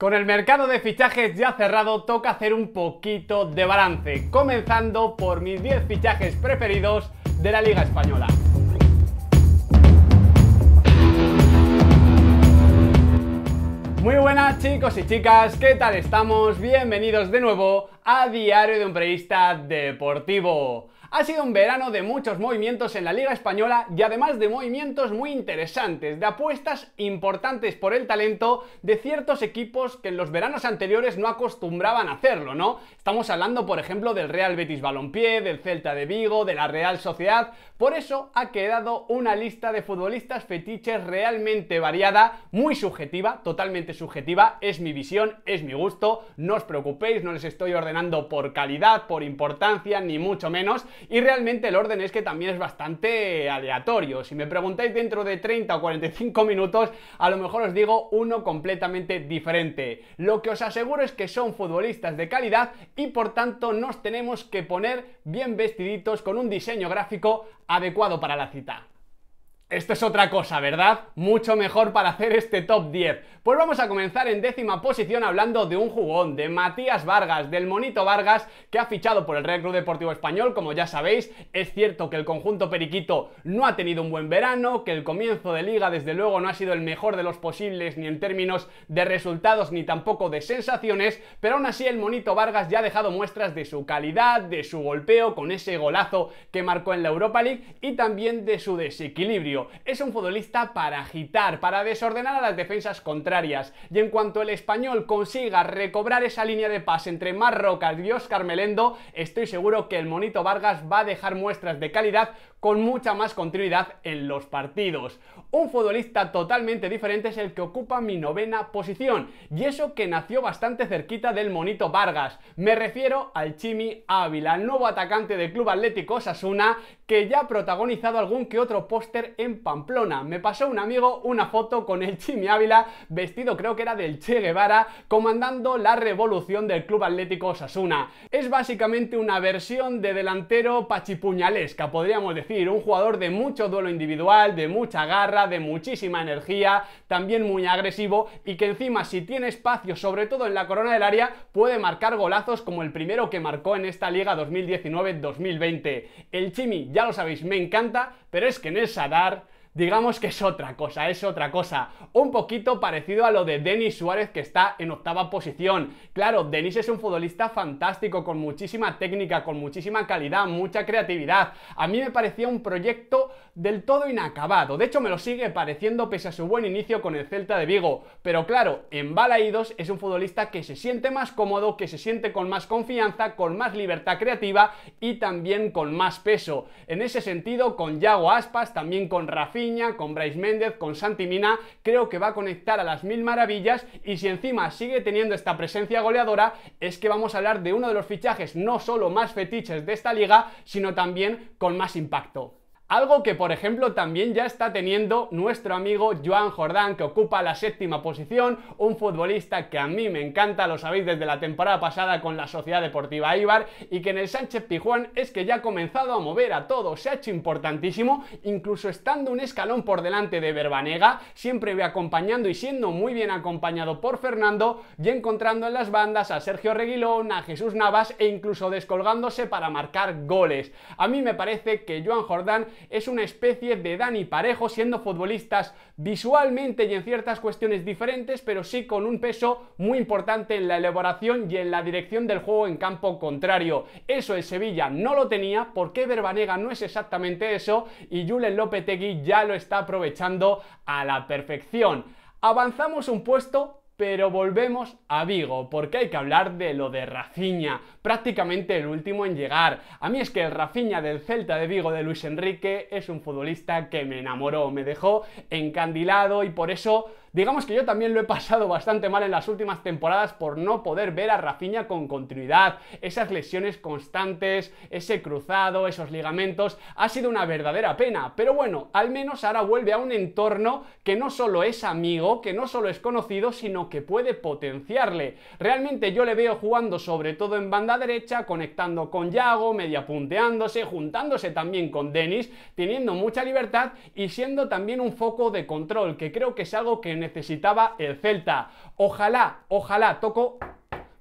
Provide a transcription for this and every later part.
Con el mercado de fichajes ya cerrado, toca hacer un poquito de balance, comenzando por mis 10 fichajes preferidos de la Liga Española. Muy buenas chicos y chicas, ¿qué tal estamos? Bienvenidos de nuevo a Diario de un Periodista Deportivo. Ha sido un verano de muchos movimientos en la Liga Española y además de movimientos muy interesantes, de apuestas importantes por el talento de ciertos equipos que en los veranos anteriores no acostumbraban a hacerlo, ¿no? Estamos hablando, por ejemplo, del Real Betis Balompié, del Celta de Vigo, de la Real Sociedad. Por eso ha quedado una lista de futbolistas fetiches realmente variada, muy subjetiva, totalmente subjetiva, es mi visión, es mi gusto, no os preocupéis, no les estoy ordenando por calidad, por importancia, ni mucho menos, y realmente el orden es que también es bastante aleatorio. Si me preguntáis dentro de 30 o 45 minutos, a lo mejor os digo uno completamente diferente. Lo que os aseguro es que son futbolistas de calidad y por tanto nos tenemos que poner bien vestiditos con un diseño gráfico adecuado para la cita. Esto es otra cosa, ¿verdad? Mucho mejor para hacer este top 10. Pues vamos a comenzar en décima posición hablando de un jugón, de Matías Vargas, del Monito Vargas, que ha fichado por el Real Club Deportivo Español, como ya sabéis. Es cierto que el conjunto periquito no ha tenido un buen verano, que el comienzo de liga desde luego no ha sido el mejor de los posibles ni en términos de resultados ni tampoco de sensaciones, pero aún así el Monito Vargas ya ha dejado muestras de su calidad, de su golpeo con ese golazo que marcó en la Europa League y también de su desequilibrio es un futbolista para agitar, para desordenar a las defensas contrarias. Y en cuanto el español consiga recobrar esa línea de paz entre Marrocas y Oscar Melendo, estoy seguro que el Monito Vargas va a dejar muestras de calidad con mucha más continuidad en los partidos un futbolista totalmente diferente es el que ocupa mi novena posición. Y eso que nació bastante cerquita del monito Vargas. Me refiero al Chimi Ávila, el nuevo atacante del Club Atlético Osasuna, que ya ha protagonizado algún que otro póster en Pamplona. Me pasó un amigo una foto con el Chimi Ávila, vestido creo que era del Che Guevara, comandando la revolución del Club Atlético Osasuna. Es básicamente una versión de delantero pachipuñalesca, podríamos decir, un jugador de mucho duelo individual, de mucha garra, de muchísima energía, también muy agresivo y que encima si tiene espacio, sobre todo en la corona del área, puede marcar golazos como el primero que marcó en esta liga 2019-2020. El Chimi, ya lo sabéis, me encanta, pero es que en el Sadar digamos que es otra cosa, es otra cosa. Un poquito parecido a lo de Denis Suárez que está en octava posición. Claro, Denis es un futbolista fantástico, con muchísima técnica, con muchísima calidad, mucha creatividad. A mí me parecía un proyecto del todo inacabado. De hecho, me lo sigue pareciendo pese a su buen inicio con el Celta de Vigo. Pero claro, en Balaídos es un futbolista que se siente más cómodo, que se siente con más confianza, con más libertad creativa y también con más peso. En ese sentido, con Yago Aspas, también con Rafi con Bryce Méndez, con Santi Mina, creo que va a conectar a las mil maravillas y si encima sigue teniendo esta presencia goleadora, es que vamos a hablar de uno de los fichajes no solo más fetiches de esta liga, sino también con más impacto. Algo que, por ejemplo, también ya está teniendo nuestro amigo Joan Jordán, que ocupa la séptima posición, un futbolista que a mí me encanta, lo sabéis desde la temporada pasada con la Sociedad Deportiva Ibar, y que en el Sánchez Pijuán es que ya ha comenzado a mover a todo, se ha hecho importantísimo, incluso estando un escalón por delante de Verbanega, siempre ve acompañando y siendo muy bien acompañado por Fernando, y encontrando en las bandas a Sergio Reguilón, a Jesús Navas e incluso descolgándose para marcar goles. A mí me parece que Joan Jordán es una especie de Dani Parejo, siendo futbolistas visualmente y en ciertas cuestiones diferentes, pero sí con un peso muy importante en la elaboración y en la dirección del juego en campo contrario. Eso el Sevilla no lo tenía, porque Verbanega no es exactamente eso, y Julen Lopetegui ya lo está aprovechando a la perfección. Avanzamos un puesto pero volvemos a Vigo, porque hay que hablar de lo de Rafiña, prácticamente el último en llegar. A mí es que el Rafiña del Celta de Vigo de Luis Enrique es un futbolista que me enamoró, me dejó encandilado y por eso Digamos que yo también lo he pasado bastante mal en las últimas temporadas por no poder ver a Rafinha con continuidad. Esas lesiones constantes, ese cruzado, esos ligamentos, ha sido una verdadera pena. Pero bueno, al menos ahora vuelve a un entorno que no solo es amigo, que no solo es conocido, sino que puede potenciarle. Realmente yo le veo jugando sobre todo en banda derecha, conectando con Yago, punteándose, juntándose también con Denis, teniendo mucha libertad y siendo también un foco de control, que creo que es algo que necesitaba el Celta. Ojalá, ojalá, toco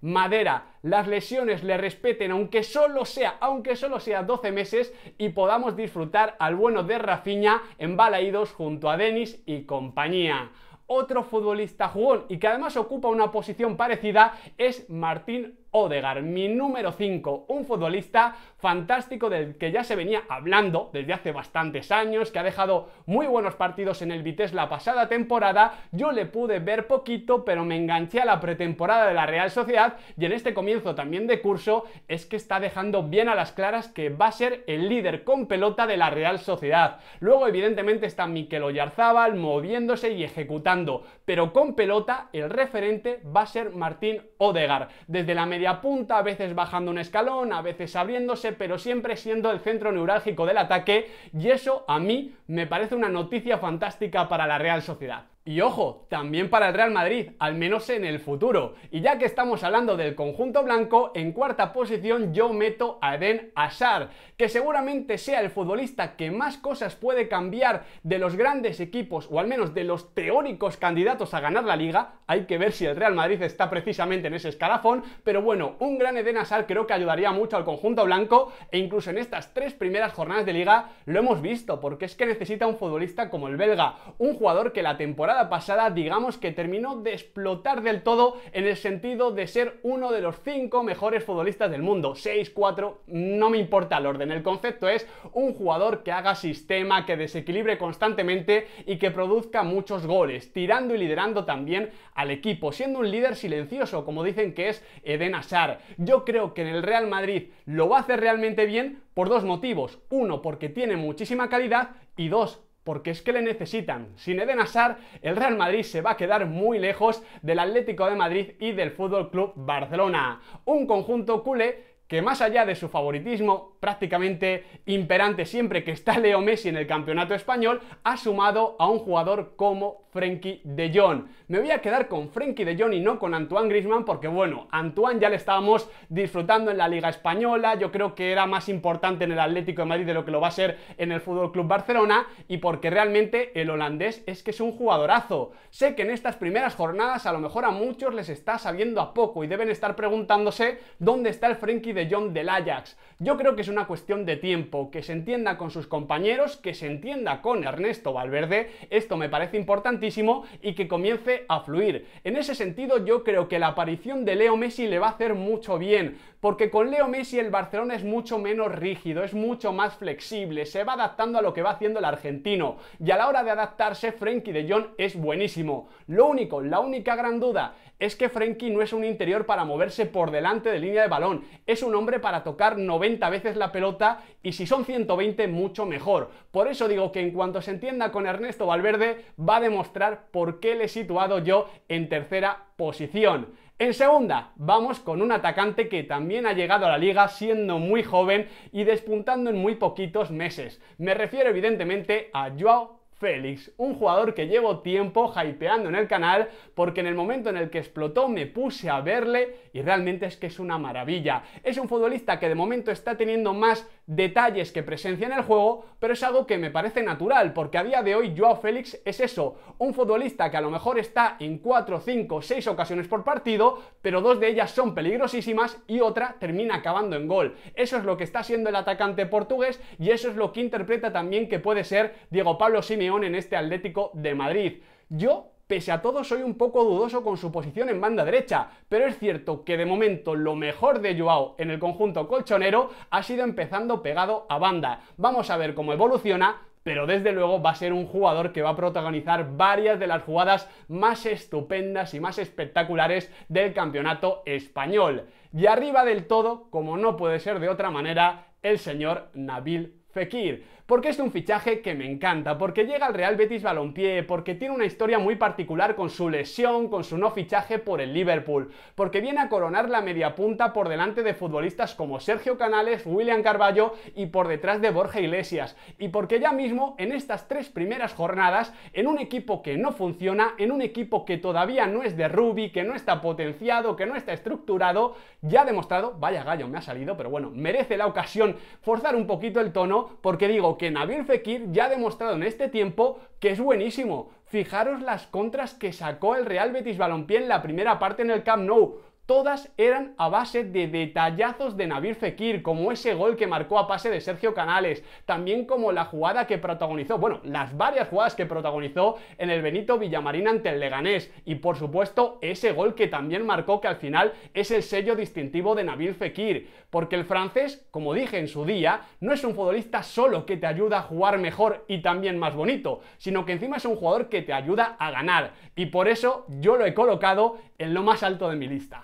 madera, las lesiones le respeten aunque solo sea, aunque solo sea 12 meses y podamos disfrutar al bueno de Rafiña en Balaídos junto a Denis y compañía otro futbolista jugón y que además ocupa una posición parecida es Martín Odegar, mi número 5, un futbolista fantástico del que ya se venía hablando desde hace bastantes años, que ha dejado muy buenos partidos en el Vitesse la pasada temporada. Yo le pude ver poquito, pero me enganché a la pretemporada de la Real Sociedad y en este comienzo también de curso es que está dejando bien a las claras que va a ser el líder con pelota de la Real Sociedad. Luego evidentemente está Mikel Oyarzábal moviéndose y ejecutando, pero con pelota el referente va a ser Martín Odegar. Desde la y punta, a veces bajando un escalón, a veces abriéndose, pero siempre siendo el centro neurálgico del ataque y eso a mí me parece una noticia fantástica para la Real Sociedad. Y ojo, también para el Real Madrid, al menos en el futuro. Y ya que estamos hablando del conjunto blanco, en cuarta posición yo meto a Eden Hazard, que seguramente sea el futbolista que más cosas puede cambiar de los grandes equipos, o al menos de los teóricos candidatos a ganar la liga. Hay que ver si el Real Madrid está precisamente en ese escalafón, pero bueno, un gran Eden Hazard creo que ayudaría mucho al conjunto blanco, e incluso en estas tres primeras jornadas de liga lo hemos visto, porque es que necesita un futbolista como el belga, un jugador que la temporada pasada digamos que terminó de explotar del todo en el sentido de ser uno de los cinco mejores futbolistas del mundo. 6, 4, no me importa el orden. El concepto es un jugador que haga sistema, que desequilibre constantemente y que produzca muchos goles, tirando y liderando también al equipo, siendo un líder silencioso, como dicen que es Eden Hazard. Yo creo que en el Real Madrid lo hace realmente bien por dos motivos. Uno, porque tiene muchísima calidad y dos, porque es que le necesitan. Sin Eden Hazard, el Real Madrid se va a quedar muy lejos del Atlético de Madrid y del Fútbol Club Barcelona, un conjunto culé que más allá de su favoritismo prácticamente imperante siempre que está Leo Messi en el campeonato español, ha sumado a un jugador como Frenkie de Jong. Me voy a quedar con Frenkie de Jong y no con Antoine Griezmann porque bueno, Antoine ya le estábamos disfrutando en la Liga española, yo creo que era más importante en el Atlético de Madrid de lo que lo va a ser en el Fútbol Club Barcelona y porque realmente el holandés es que es un jugadorazo. Sé que en estas primeras jornadas a lo mejor a muchos les está sabiendo a poco y deben estar preguntándose dónde está el Frenkie de de Jong del Ajax. Yo creo que es una cuestión de tiempo, que se entienda con sus compañeros, que se entienda con Ernesto Valverde, esto me parece importantísimo y que comience a fluir. En ese sentido yo creo que la aparición de Leo Messi le va a hacer mucho bien, porque con Leo Messi el Barcelona es mucho menos rígido, es mucho más flexible, se va adaptando a lo que va haciendo el argentino y a la hora de adaptarse Frenkie de Jong es buenísimo. Lo único, la única gran duda es que Frenkie no es un interior para moverse por delante de línea de balón, es un hombre para tocar 90 veces la pelota y si son 120 mucho mejor. Por eso digo que en cuanto se entienda con Ernesto Valverde va a demostrar por qué le he situado yo en tercera posición. En segunda, vamos con un atacante que también ha llegado a la liga siendo muy joven y despuntando en muy poquitos meses. Me refiero evidentemente a Joao Félix, un jugador que llevo tiempo hypeando en el canal porque en el momento en el que explotó me puse a verle y realmente es que es una maravilla. Es un futbolista que de momento está teniendo más detalles que presencia en el juego, pero es algo que me parece natural porque a día de hoy Joao Félix es eso, un futbolista que a lo mejor está en 4, 5, 6 ocasiones por partido, pero dos de ellas son peligrosísimas y otra termina acabando en gol. Eso es lo que está haciendo el atacante portugués y eso es lo que interpreta también que puede ser Diego Pablo Simeone en este Atlético de Madrid. Yo Pese a todo, soy un poco dudoso con su posición en banda derecha, pero es cierto que de momento lo mejor de Joao en el conjunto colchonero ha sido empezando pegado a banda. Vamos a ver cómo evoluciona. Pero desde luego va a ser un jugador que va a protagonizar varias de las jugadas más estupendas y más espectaculares del campeonato español. Y arriba del todo, como no puede ser de otra manera, el señor Nabil Fekir. Porque es un fichaje que me encanta, porque llega al Real Betis Balompié, porque tiene una historia muy particular con su lesión, con su no fichaje por el Liverpool, porque viene a coronar la media punta por delante de futbolistas como Sergio Canales, William Carballo y por detrás de Borja Iglesias, y porque ya mismo en estas tres primeras jornadas, en un equipo que no funciona, en un equipo que todavía no es de Ruby, que no está potenciado, que no está estructurado, ya ha demostrado, vaya gallo, me ha salido, pero bueno, merece la ocasión forzar un poquito el tono porque digo que Nabil Fekir ya ha demostrado en este tiempo que es buenísimo. Fijaros las contras que sacó el Real Betis Balompié en la primera parte en el Camp Nou todas eran a base de detallazos de Nabil Fekir, como ese gol que marcó a pase de Sergio Canales, también como la jugada que protagonizó, bueno, las varias jugadas que protagonizó en el Benito Villamarín ante el Leganés, y por supuesto ese gol que también marcó que al final es el sello distintivo de Nabil Fekir, porque el francés, como dije en su día, no es un futbolista solo que te ayuda a jugar mejor y también más bonito, sino que encima es un jugador que te ayuda a ganar, y por eso yo lo he colocado en lo más alto de mi lista.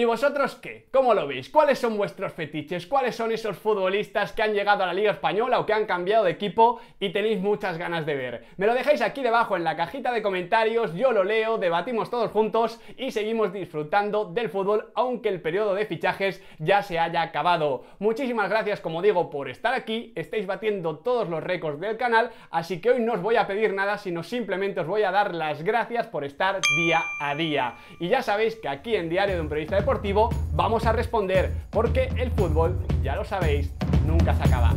¿Y vosotros qué? ¿Cómo lo veis? ¿Cuáles son vuestros fetiches? ¿Cuáles son esos futbolistas que han llegado a la Liga Española o que han cambiado de equipo y tenéis muchas ganas de ver? Me lo dejáis aquí debajo en la cajita de comentarios, yo lo leo, debatimos todos juntos y seguimos disfrutando del fútbol aunque el periodo de fichajes ya se haya acabado. Muchísimas gracias, como digo, por estar aquí, estáis batiendo todos los récords del canal, así que hoy no os voy a pedir nada, sino simplemente os voy a dar las gracias por estar día a día. Y ya sabéis que aquí en Diario de un Periodista de vamos a responder, porque el fútbol, ya lo sabéis, nunca se acaba.